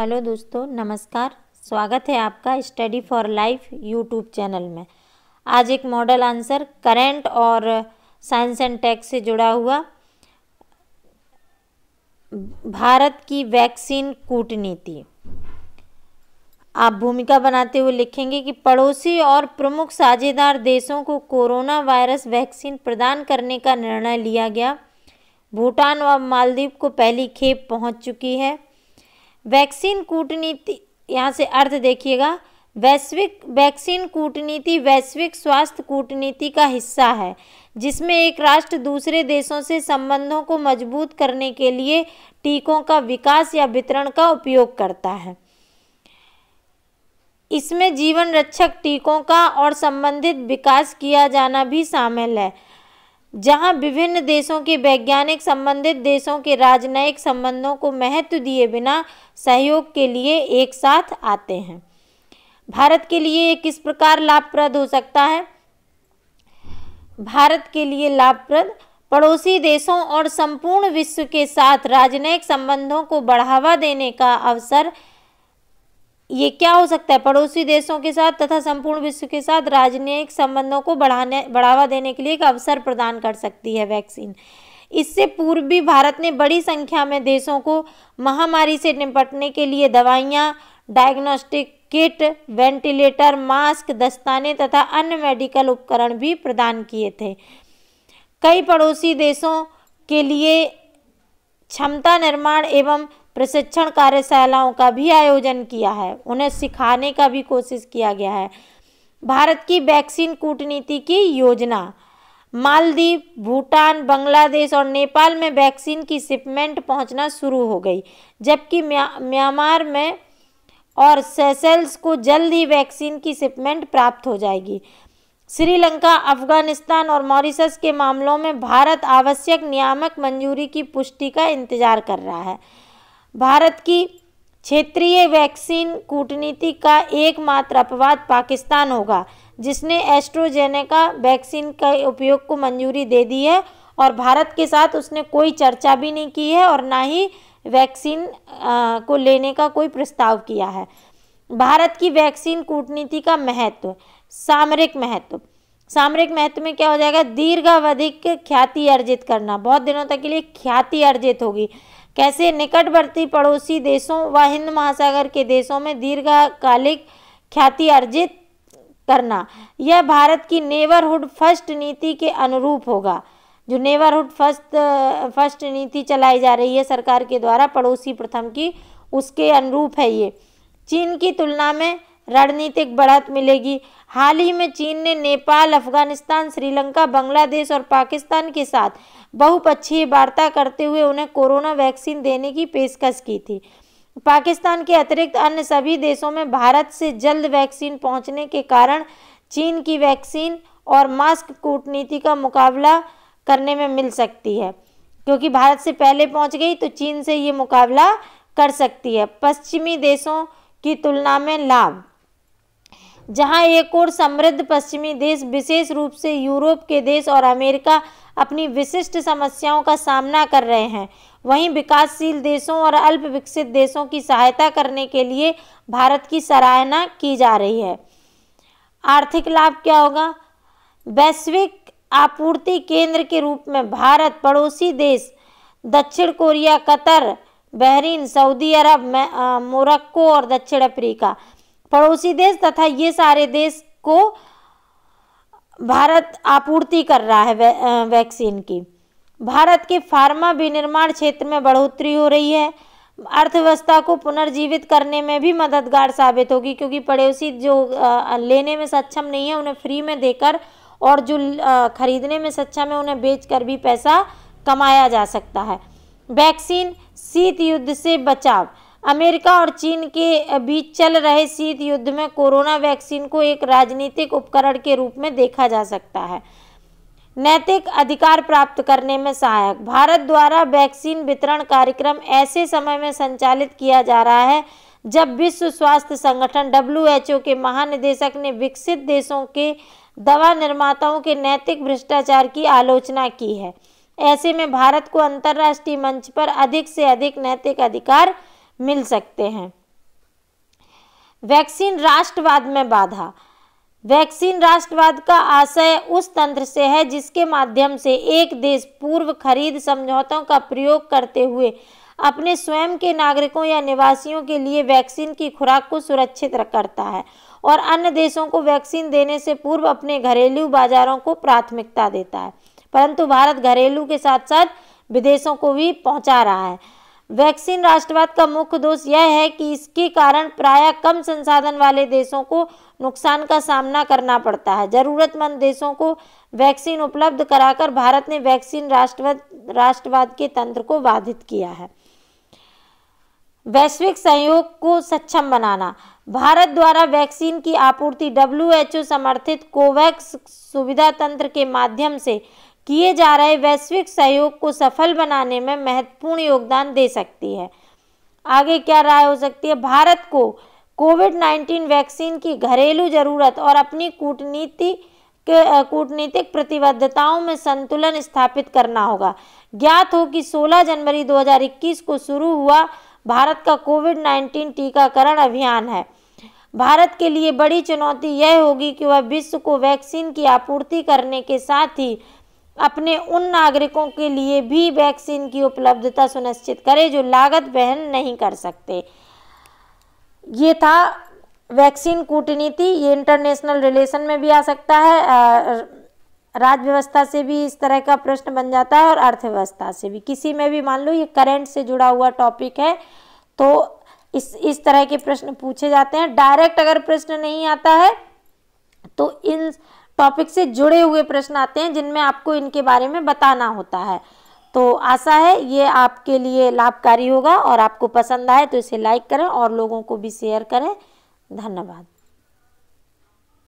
hello दोस्तों नमस्कार स्वागत है आपका Study for Life YouTube channel में आज एक मॉडल आंसर करेंट और साइंस एंड टेक से जुड़ा हुआ भारत की वैक्सीन कूटनीति आप भूमिका बनाते हुए लिखेंगे कि पड़ोसी और प्रमुख साझेदार देशों को कोरोना वायरस वैक्सीन प्रदान करने का निर्णय लिया गया भूटान व मालदीव को पहली खेप पहुंच चुकी है वैक्सीन कूटनीति यहाँ से अर्थ देखिएगा वैश्विक वैक्सीन कूटनीति वैश्विक स्वास्थ्य कूटनीति का हिस्सा है जिसमें एक राष्ट्र दूसरे देशों से संबंधों को मजबूत करने के लिए टीकों का विकास या वितरण का उपयोग करता है इसमें जीवन रक्षक टीकों का और संबंधित विकास किया जाना भी शामिल है जहां विभिन्न देशों के वैज्ञानिक संबंधित देशों के राजनयिक संबंधों को महत्व दिए बिना सहयोग के लिए एक साथ आते हैं भारत के लिए किस प्रकार लाभप्रद हो सकता है भारत के लिए लाभप्रद पड़ोसी देशों और संपूर्ण विश्व के साथ राजनयिक संबंधों को बढ़ावा देने का अवसर ये क्या हो सकता है पड़ोसी देशों के साथ तथा संपूर्ण विश्व के साथ राजनयिक संबंधों को बढ़ाने बढ़ावा देने के लिए एक अवसर प्रदान कर सकती है वैक्सीन इससे पूर्व भी भारत ने बड़ी संख्या में देशों को महामारी से निपटने के लिए दवाइयाँ डायग्नोस्टिक किट वेंटिलेटर मास्क दस्ताने तथा अन्य मेडिकल उपकरण भी प्रदान किए थे कई पड़ोसी देशों के लिए क्षमता निर्माण एवं प्रशिक्षण कार्यशालाओं का भी आयोजन किया है उन्हें सिखाने का भी कोशिश किया गया है भारत की वैक्सीन कूटनीति की योजना मालदीव भूटान बांग्लादेश और नेपाल में वैक्सीन की शिपमेंट पहुंचना शुरू हो गई जबकि म्यांमार में और सेसेल्स को जल्द ही वैक्सीन की शिपमेंट प्राप्त हो जाएगी श्रीलंका अफगानिस्तान और मॉरिशस के मामलों में भारत आवश्यक नियामक मंजूरी की पुष्टि का इंतजार कर रहा है भारत की क्षेत्रीय वैक्सीन कूटनीति का एकमात्र अपवाद पाकिस्तान होगा जिसने एस्ट्रोजेनेका वैक्सीन के उपयोग को मंजूरी दे दी है और भारत के साथ उसने कोई चर्चा भी नहीं की है और ना ही वैक्सीन को लेने का कोई प्रस्ताव किया है भारत की वैक्सीन कूटनीति का महत्व सामरिक महत्व सामरिक महत्व में क्या हो जाएगा दीर्घावधिक ख्याति अर्जित करना बहुत दिनों तक के लिए ख्याति अर्जित होगी कैसे निकटवर्ती पड़ोसी देशों व हिंद महासागर के देशों में दीर्घकालिक ख्याति अर्जित करना यह भारत की नेबरहुड फर्स्ट नीति के अनुरूप होगा जो नेबरहुड फर्स्ट फर्स्ट नीति चलाई जा रही है सरकार के द्वारा पड़ोसी प्रथम की उसके अनुरूप है ये चीन की तुलना में रणनीतिक बढ़त मिलेगी हाल ही में चीन ने नेपाल अफगानिस्तान श्रीलंका बांग्लादेश और पाकिस्तान के साथ बहुपक्षीय वार्ता करते हुए उन्हें कोरोना वैक्सीन देने की पेशकश की थी पाकिस्तान के अतिरिक्त अन्य सभी देशों में भारत से जल्द वैक्सीन पहुंचने के कारण चीन की वैक्सीन और मास्क कूटनीति का मुकाबला करने में मिल सकती है क्योंकि भारत से पहले पहुंच गई तो चीन से ये मुकाबला कर सकती है पश्चिमी देशों की तुलना में लाभ जहां एक और समृद्ध पश्चिमी देश विशेष रूप से यूरोप के देश और अमेरिका अपनी विशिष्ट समस्याओं का सामना कर रहे हैं वहीं विकासशील देशों और अल्प विकसित देशों की सहायता करने के लिए भारत की सराहना की जा रही है आर्थिक लाभ क्या होगा वैश्विक आपूर्ति केंद्र के रूप में भारत पड़ोसी देश दक्षिण Korea Qatar Bahrain Saudi Arab Morocco और दक्षिण अफ्रीका पड़ोसी देश तथा ये सारे देश को भारत आपूर्ति कर रहा है वै, वैक्सीन की भारत के फार्मा विनिर्माण क्षेत्र में बढ़ोतरी हो रही है अर्थव्यवस्था को पुनर्जीवित करने में भी मददगार साबित होगी क्योंकि पड़ोसी जो लेने में सक्षम नहीं है उन्हें फ्री में देकर और जो खरीदने में सक्षम है उन्हें बेचकर भी पैसा कमाया जा सकता है वैक्सीन शीत युद्ध से बचाव अमेरिका और चीन के बीच चल रहे शीत युद्ध में कोरोना वैक्सीन को एक राजनीतिक उपकरण के रूप में देखा जा सकता है नैतिक अधिकार प्राप्त करने में सहायक भारत द्वारा वैक्सीन वितरण कार्यक्रम ऐसे समय में संचालित किया जा रहा है जब विश्व स्वास्थ्य संगठन डब्ल्यू के महानिदेशक ने विकसित देशों के दवा निर्माताओं के नैतिक भ्रष्टाचार की आलोचना की है ऐसे में भारत को अंतर्राष्ट्रीय मंच पर अधिक से अधिक नैतिक अधिकार मिल सकते हैं वैक्सीन राष्ट्रवाद में बाधा वैक्सीन राष्ट्रवाद का आशय उस तंत्र से है जिसके माध्यम से एक देश पूर्व खरीद समझौतों का प्रयोग करते हुए अपने स्वयं के नागरिकों या निवासियों के लिए वैक्सीन की खुराक को सुरक्षित करता है और अन्य देशों को वैक्सीन देने से पूर्व अपने घरेलू बाजारों को प्राथमिकता देता है परंतु भारत घरेलू के साथ साथ विदेशों को भी पहुंचा रहा है वैक्सीन राष्ट्रवाद का मुख्य दोष यह है कि इसके कारण प्रायः कम संसाधन वाले देशों को नुकसान का सामना करना पड़ता है जरूरतमंद देशों को वैक्सीन उपलब्ध कराकर भारत ने वैक्सीन राष्ट्रवाद राष्ट्रवाद के तंत्र को बाधित किया है वैश्विक सहयोग को सक्षम बनाना भारत द्वारा वैक्सीन की आपूर्ति डब्ल्यू समर्थित कोवैक्स सुविधा तंत्र के माध्यम से किए जा रहे वैश्विक सहयोग को सफल बनाने में महत्वपूर्ण योगदान दे सकती है आगे क्या राय हो सकती है भारत को कोविड 19 वैक्सीन की घरेलू ज़रूरत और अपनी कूटनीति कूटनीतिक प्रतिबद्धताओं में संतुलन स्थापित करना होगा ज्ञात हो कि 16 जनवरी 2021 को शुरू हुआ भारत का कोविड 19 टीकाकरण अभियान है भारत के लिए बड़ी चुनौती यह होगी कि वह विश्व को वैक्सीन की आपूर्ति करने के साथ ही अपने उन नागरिकों के लिए भी वैक्सीन की उपलब्धता सुनिश्चित करे जो लागत वहन नहीं कर सकते ये था वैक्सीन कूटनीति ये इंटरनेशनल रिलेशन में भी आ सकता है राज्य व्यवस्था से भी इस तरह का प्रश्न बन जाता है और अर्थव्यवस्था से भी किसी में भी मान लो ये करंट से जुड़ा हुआ टॉपिक है तो इस इस तरह के प्रश्न पूछे जाते हैं डायरेक्ट अगर प्रश्न नहीं आता है तो इन टॉपिक से जुड़े हुए प्रश्न आते हैं जिनमें आपको इनके बारे में बताना होता है तो आशा है ये आपके लिए लाभकारी होगा और आपको पसंद आए तो इसे लाइक करें और लोगों को भी शेयर करें धन्यवाद